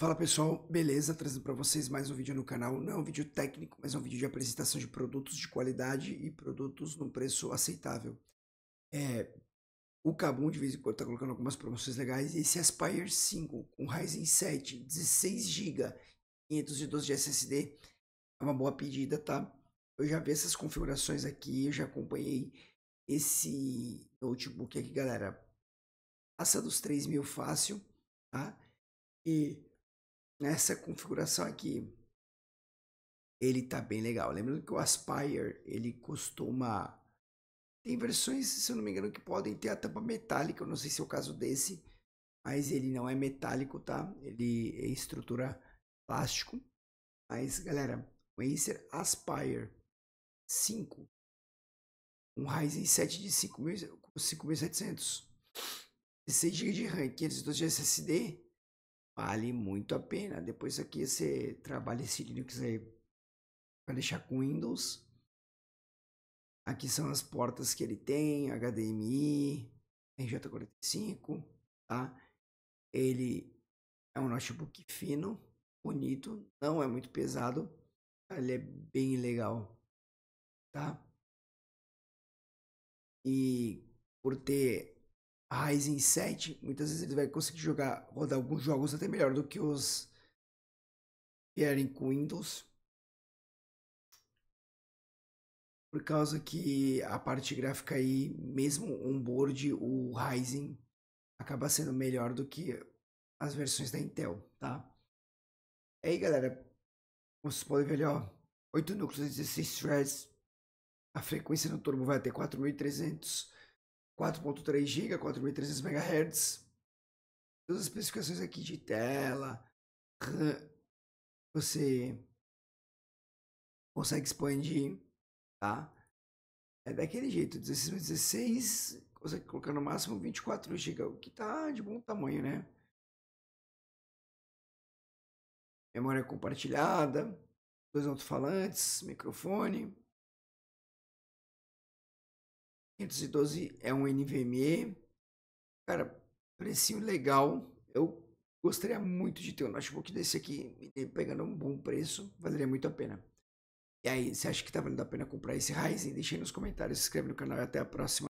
Fala pessoal, beleza? Trazendo para vocês mais um vídeo no canal. Não é um vídeo técnico, mas é um vídeo de apresentação de produtos de qualidade e produtos num preço aceitável. É, o Kabum de vez em quando está colocando algumas promoções legais. Esse Aspire 5 com Ryzen 7, 16 GB, 512 de SSD é uma boa pedida, tá? Eu já vi essas configurações aqui, eu já acompanhei esse notebook aqui, galera. Passa dos 3 mil fácil, tá? E nessa configuração aqui, ele tá bem legal. Lembrando que o Aspire, ele costuma... Tem versões, se eu não me engano, que podem ter a tampa metálica. Eu não sei se é o caso desse, mas ele não é metálico, tá? Ele é estrutura plástico. Mas, galera, o Acer Aspire 5. Um Ryzen 7 de 5700. 16 GB de RAM, 512 de SSD Vale muito a pena. Depois aqui você trabalha esse Linux aí para deixar com Windows. Aqui são as portas que ele tem, HDMI, RJ45, tá? Ele é um notebook fino, bonito, não é muito pesado, tá? ele é bem legal, tá? E por ter a Ryzen 7, muitas vezes ele vai conseguir jogar, rodar alguns jogos até melhor do que os que eram com Windows. Por causa que a parte gráfica aí, mesmo on-board, o Ryzen acaba sendo melhor do que as versões da Intel, tá? E aí, galera, como vocês podem ver ali, ó, 8 núcleos, 16 threads, a frequência no turbo vai até 4300 4.3 GB, 4.300 MHz. Todas as especificações aqui de tela, RAM, você consegue expandir, tá? É daquele jeito, 16 16, consegue colocar no máximo 24 GB, o que tá de bom tamanho, né? Memória compartilhada, dois alto-falantes, microfone, 512 é um NVMe. Cara, precinho legal. Eu gostaria muito de ter um notebook desse aqui, pegando um bom preço, valeria muito a pena. E aí, você acha que tá valendo a pena comprar esse Ryzen? Deixa aí nos comentários, se inscreve no canal e até a próxima.